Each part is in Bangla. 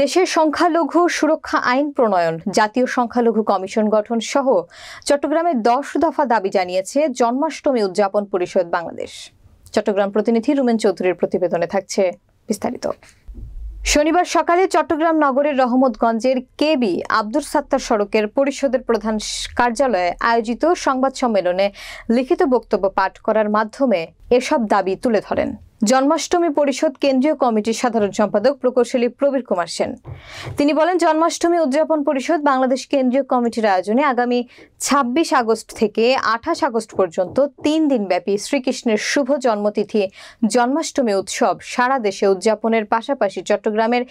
দেশের সংখ্যালঘু সুরক্ষা আইন প্রণয়ন জাতীয় সংখ্যালঘু কমিশন গঠন সহ চট্টগ্রামে দশ দফা দাবি জানিয়েছে জন্মাষ্টমী উদযাপন পরিষদ বাংলাদেশ চট্টগ্রাম প্রতিনিধি রুমেন চৌধুরীর প্রতিবেদনে থাকছে বিস্তারিত শনিবার সকালে চট্টগ্রাম নগরের রহমতগঞ্জের কেবি আব্দুর সাত্তার সড়কের পরিষদের প্রধান কার্যালয়ে আয়োজিত সংবাদ সম্মেলনে লিখিত বক্তব্য পাঠ করার মাধ্যমে এসব দাবি তুলে ধরেন জন্মাষ্টমী পরিষদ কেন্দ্রীয় কমিটির সাধারণ সম্পাদক প্রকৌশলী প্রবীর কুমার সেন তিনি বলেন জন্মাষ্টমী উদযাপন পরিষদ বাংলাদেশ কেন্দ্রীয় কমিটির আয়োজনে আগামী ২৬ আগস্ট থেকে আঠাশ আগস্ট পর্যন্ত তিন দিন ব্যাপী শ্রীকৃষ্ণের শুভ জন্মতিথি জন্মাষ্টমী উৎসব সারা দেশে উদযাপনের পাশাপাশি চট্টগ্রামের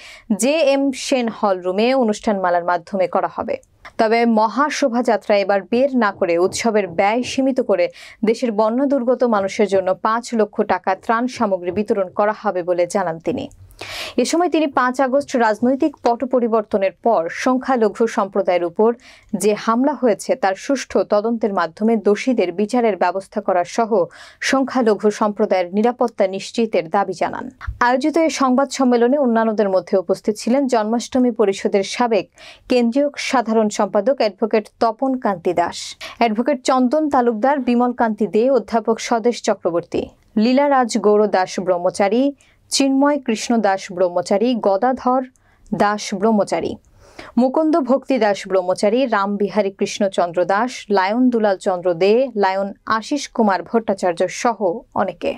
জে এম সেন হল রুমে অনুষ্ঠানমালার মাধ্যমে করা হবে তবে মহা শোভাযাত্রা এবার বের না করে উৎসবের ব্যয় সীমিত করে দেশের বন্য দুর্গত মানুষের জন্য পাঁচ লক্ষ টাকা ত্রাণ সামগ্রী বিতরণ করা হবে বলে জানান তিনি এ সময় তিনি পাঁচ আগস্ট রাজনৈতিক পট পরিবর্তনের পর সংখ্যালঘু সম্প্রদায়ের উপর যে হামলা হয়েছে তার সুষ্ঠু তদন্তের মাধ্যমে দোষীদের বিচারের ব্যবস্থা করা সহ সংখ্যালঘু সম্প্রদায়ের নিরাপত্তা নিশ্চিতের দাবি জানান আয়োজিত এই সংবাদ সম্মেলনে অন্যান্যদের মধ্যে উপস্থিত ছিলেন জন্মাষ্টমী পরিষদের সাবেক কেন্দ্রীয় সাধারণ সম্পাদক অ্যাডভোকেট তপন কান্তি দাস অ্যাডভোকেট চন্দন তালুকদার বিমল কান্তি দে অধ্যাপক স্বদেশ চক্রবর্তী লীলা রাজ গৌর দাস ব্রহ্মচারী চিন্ময় কৃষ্ণ দাস ব্রহ্মচারী গদাধর দাস ব্রহ্মচারী মুকুন্দ ভক্তি দাস ব্রহ্মচারী রামবিহারী কৃষ্ণচন্দ্র দাস লায়ন দুলাল চন্দ্র দে লায়ন আশিস কুমার ভট্টাচার্য সহ অনেকে